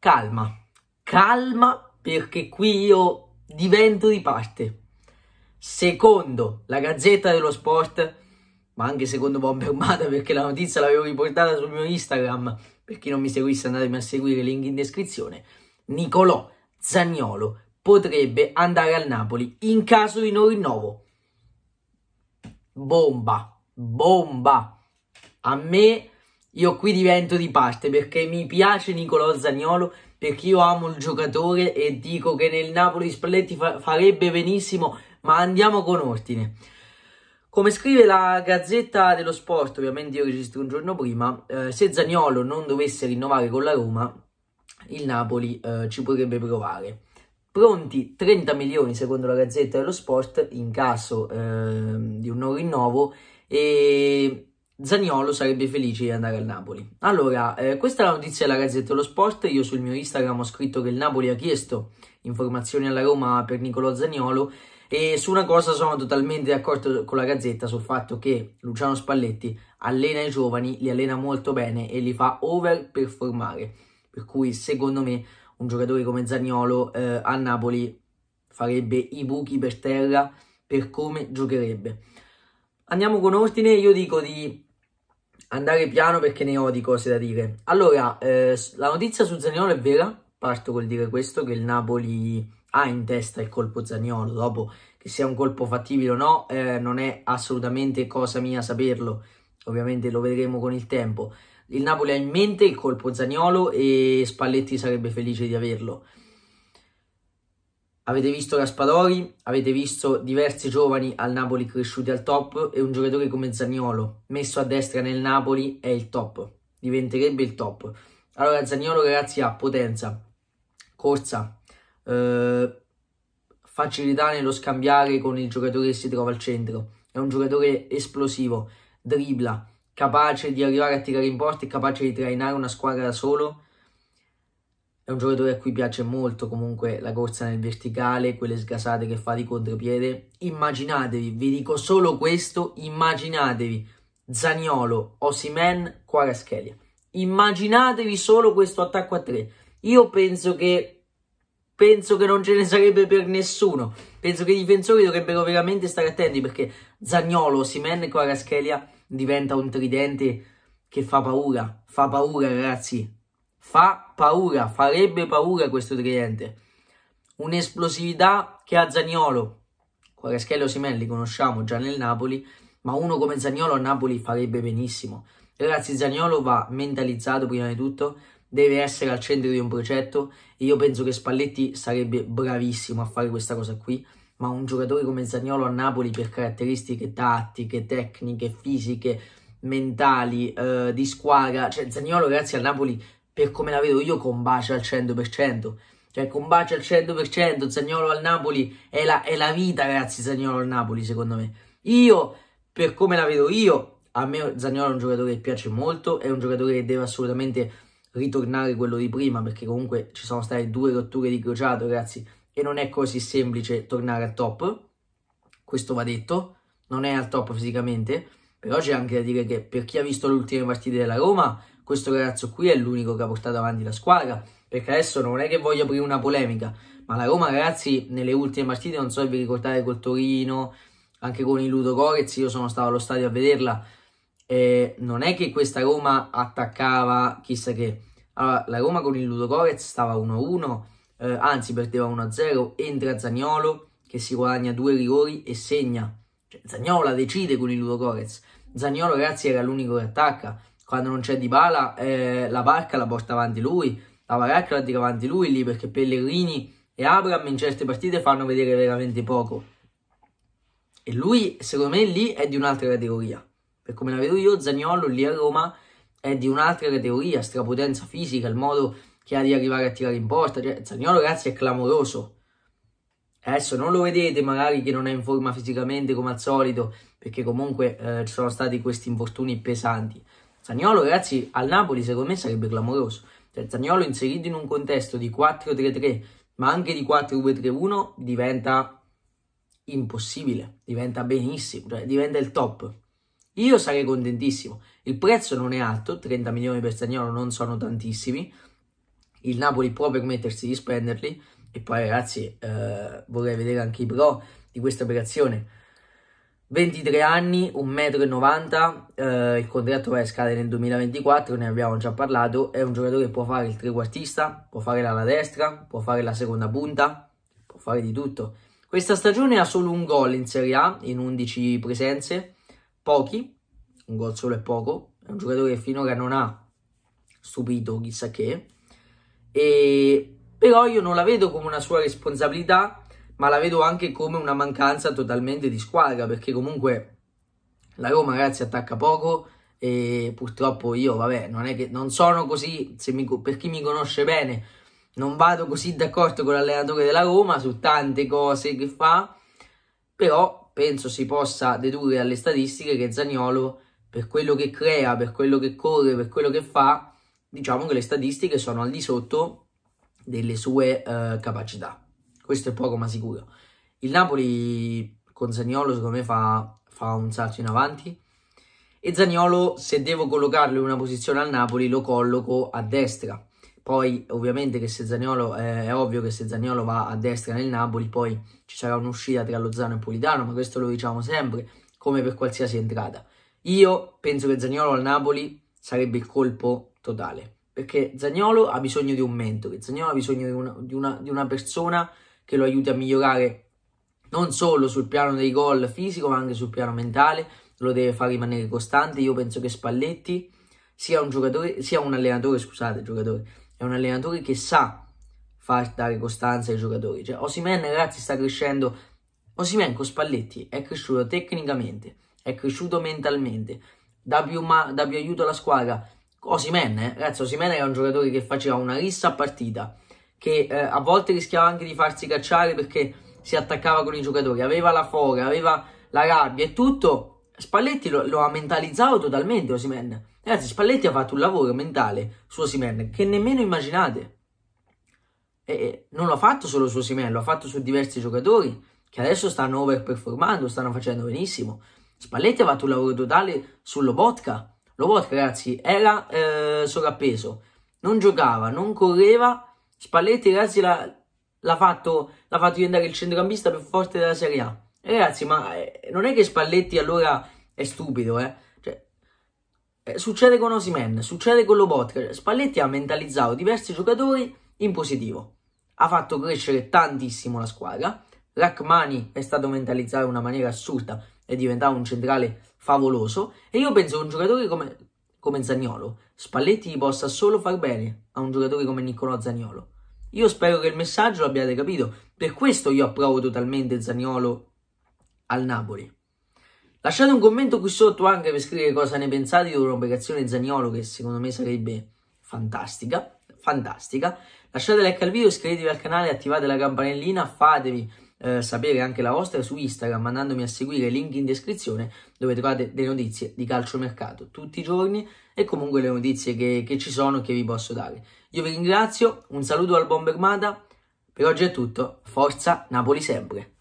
calma, calma perché qui io divento di parte. Secondo la Gazzetta dello Sport, ma anche secondo Bomber Armata perché la notizia l'avevo riportata sul mio Instagram, per chi non mi seguisse andatemi a seguire, link in descrizione, Nicolò Zagnolo potrebbe andare al Napoli in caso di non rinnovo. Bomba, bomba. A me io qui divento di parte perché mi piace Nicolò Zagnolo, perché io amo il giocatore e dico che nel Napoli Spalletti fa- farebbe benissimo, ma andiamo con ordine. Come scrive la Gazzetta dello Sport, ovviamente io registro un giorno prima, eh, se Zagnolo non dovesse rinnovare con la Roma, il Napoli eh, ci potrebbe provare. Pronti 30 milioni secondo la Gazzetta dello Sport in caso eh, di un non rinnovo e Zagnolo sarebbe felice di andare al Napoli. Allora, eh, questa è la notizia della Gazzetta dello Sport. Io sul mio Instagram ho scritto che il Napoli ha chiesto informazioni alla Roma per Nicolò Zagnolo. E su una cosa sono totalmente d'accordo con la Gazzetta sul fatto che Luciano Spalletti allena i giovani, li allena molto bene e li fa overperformare. Per cui, secondo me, un giocatore come Zagnolo eh, a Napoli farebbe i buchi per terra per come giocherebbe. Andiamo con ordine, io dico di andare piano perché ne ho di cose da dire. Allora, eh, la notizia su Zaniolo è vera, parto col dire questo, che il Napoli ha in testa il colpo Zaniolo, dopo che sia un colpo fattibile o no, eh, non è assolutamente cosa mia saperlo, ovviamente lo vedremo con il tempo. Il Napoli ha in mente il colpo Zaniolo e Spalletti sarebbe felice di averlo. Avete visto Raspadori, avete visto diversi giovani al Napoli cresciuti al top e un giocatore come Zagnolo messo a destra nel Napoli è il top, diventerebbe il top. Allora Zagnolo ragazzi ha potenza, corsa, eh, facilità nello scambiare con il giocatore che si trova al centro, è un giocatore esplosivo, dribla, capace di arrivare a tirare in porta e capace di trainare una squadra da solo è un giocatore a cui piace molto comunque la corsa nel verticale, quelle sgasate che fa di contropiede. Immaginatevi, vi dico solo questo, immaginatevi Zaniolo, Osimen, Quaraschelia. Immaginatevi solo questo attacco a tre. Io penso che, penso che non ce ne sarebbe per nessuno. Penso che i difensori dovrebbero veramente stare attenti perché Zagnolo, Osimen e Quaraschelia diventa un tridente che fa paura. Fa paura, ragazzi. Fa paura, farebbe paura questo tridente. Un'esplosività che ha Zagnolo. Quaraschello Simelli conosciamo già nel Napoli, ma uno come Zagnolo a Napoli farebbe benissimo. Ragazzi, Zagnolo va mentalizzato prima di tutto, deve essere al centro di un progetto e io penso che Spalletti sarebbe bravissimo a fare questa cosa qui, ma un giocatore come Zagnolo a Napoli per caratteristiche tattiche, tecniche, fisiche, mentali, eh, di squadra, cioè Zagnolo ragazzi a Napoli per come la vedo io, combacia al 100%. Cioè, combacia al 100%, Zagnolo al Napoli è la, è la vita, ragazzi, Zagnolo al Napoli, secondo me. Io, per come la vedo io, a me Zagnolo è un giocatore che piace molto, è un giocatore che deve assolutamente ritornare quello di prima, perché comunque ci sono state due rotture di crociato, ragazzi, e non è così semplice tornare al top, questo va detto, non è al top fisicamente, però c'è anche da dire che per chi ha visto le ultime partite della Roma questo ragazzo qui è l'unico che ha portato avanti la squadra, perché adesso non è che voglio aprire una polemica, ma la Roma ragazzi nelle ultime partite, non so se vi ricordate col Torino, anche con il Ludo Corez, io sono stato allo stadio a vederla, eh, non è che questa Roma attaccava chissà che. Allora, la Roma con il Ludo Corez stava 1-1, eh, anzi perdeva 1-0, entra Zagnolo che si guadagna due rigori e segna. Cioè, la decide con il Ludo Corez. Zagnolo ragazzi era l'unico che attacca quando non c'è Dybala eh, la barca la porta avanti lui, la baracca la tira avanti lui lì perché Pellegrini e Abram in certe partite fanno vedere veramente poco. E lui, secondo me, lì è di un'altra categoria. Per come la vedo io, Zagnolo lì a Roma è di un'altra categoria, strapotenza fisica, il modo che ha di arrivare a tirare in porta. Cioè, Zagnolo, ragazzi, è clamoroso. Adesso non lo vedete magari che non è in forma fisicamente come al solito, perché comunque eh, ci sono stati questi infortuni pesanti. Zagnolo, ragazzi, al Napoli secondo me sarebbe clamoroso. Cioè, Zagnolo inserito in un contesto di 4-3-3, ma anche di 4-2-3-1, diventa impossibile, diventa benissimo, cioè, diventa il top. Io sarei contentissimo. Il prezzo non è alto, 30 milioni per Zagnolo non sono tantissimi. Il Napoli può permettersi di spenderli. E poi, ragazzi, eh, vorrei vedere anche i pro di questa operazione 23 anni, 1,90 m, eh, il contratto va a scadere nel 2024, ne abbiamo già parlato, è un giocatore che può fare il trequartista, può fare l'ala destra, può fare la seconda punta, può fare di tutto. Questa stagione ha solo un gol in Serie A, in 11 presenze, pochi, un gol solo è poco, è un giocatore che finora non ha stupito chissà che, e... però io non la vedo come una sua responsabilità, ma la vedo anche come una mancanza totalmente di squadra, perché comunque la Roma, ragazzi, attacca poco e purtroppo io, vabbè, non è che non sono così, mi, per chi mi conosce bene, non vado così d'accordo con l'allenatore della Roma su tante cose che fa, però penso si possa dedurre dalle statistiche che Zaniolo, per quello che crea, per quello che corre, per quello che fa, diciamo che le statistiche sono al di sotto delle sue eh, capacità questo è poco ma sicuro. Il Napoli con Zagnolo secondo me fa, fa un salto in avanti e Zagnolo se devo collocarlo in una posizione al Napoli lo colloco a destra. Poi ovviamente che se Zaniolo, eh, è ovvio che se Zaniolo va a destra nel Napoli poi ci sarà un'uscita tra Lozano e Politano, ma questo lo diciamo sempre, come per qualsiasi entrata. Io penso che Zaniolo al Napoli sarebbe il colpo totale, perché Zaniolo ha bisogno di un mentore, Zaniolo ha bisogno di una, di una, di una persona che lo aiuti a migliorare non solo sul piano dei gol fisico ma anche sul piano mentale, lo deve far rimanere costante. Io penso che Spalletti sia un giocatore, sia un allenatore, scusate, giocatore, è un allenatore che sa far dare costanza ai giocatori. Cioè, Osimen, ragazzi, sta crescendo. Osimen con Spalletti è cresciuto tecnicamente, è cresciuto mentalmente, dà più, ma, dà più aiuto alla squadra. Osimen, eh? ragazzi, Osimen era un giocatore che faceva una rissa a partita che eh, a volte rischiava anche di farsi cacciare perché si attaccava con i giocatori, aveva la foga, aveva la rabbia e tutto. Spalletti lo, lo ha mentalizzato totalmente Osimen. Ragazzi, eh, Spalletti ha fatto un lavoro mentale su Osimen che nemmeno immaginate. E, e non l'ha fatto solo su Osimen, l'ha fatto su diversi giocatori che adesso stanno overperformando, stanno facendo benissimo. Spalletti ha fatto un lavoro totale su Lobotka. Lobotka, ragazzi, era eh, sovrappeso, non giocava, non correva Spalletti ragazzi l'ha, l'ha, fatto, l'ha fatto diventare il centrocampista più forte della Serie A. ragazzi, ma eh, non è che Spalletti allora è stupido, eh? Cioè, eh, succede con Osimen, succede con Lobotka. Cioè, Spalletti ha mentalizzato diversi giocatori in positivo. Ha fatto crescere tantissimo la squadra. Rachmani è stato mentalizzato in una maniera assurda e diventava un centrale favoloso. E io penso che un giocatore come, come Zagnolo. Spalletti gli possa solo far bene a un giocatore come Niccolò Zagnolo. Io spero che il messaggio l'abbiate capito, per questo io approvo totalmente Zagnolo al Napoli. Lasciate un commento qui sotto anche per scrivere cosa ne pensate di un'operazione Zagnolo che secondo me sarebbe fantastica, fantastica. Lasciate like al video, iscrivetevi al canale, attivate la campanellina, fatevi eh, sapere anche la vostra su Instagram mandandomi a seguire i link in descrizione dove trovate le notizie di calciomercato tutti i giorni e comunque le notizie che, che ci sono e che vi posso dare. Io vi ringrazio, un saluto al Bombermata, per oggi è tutto, forza Napoli sempre!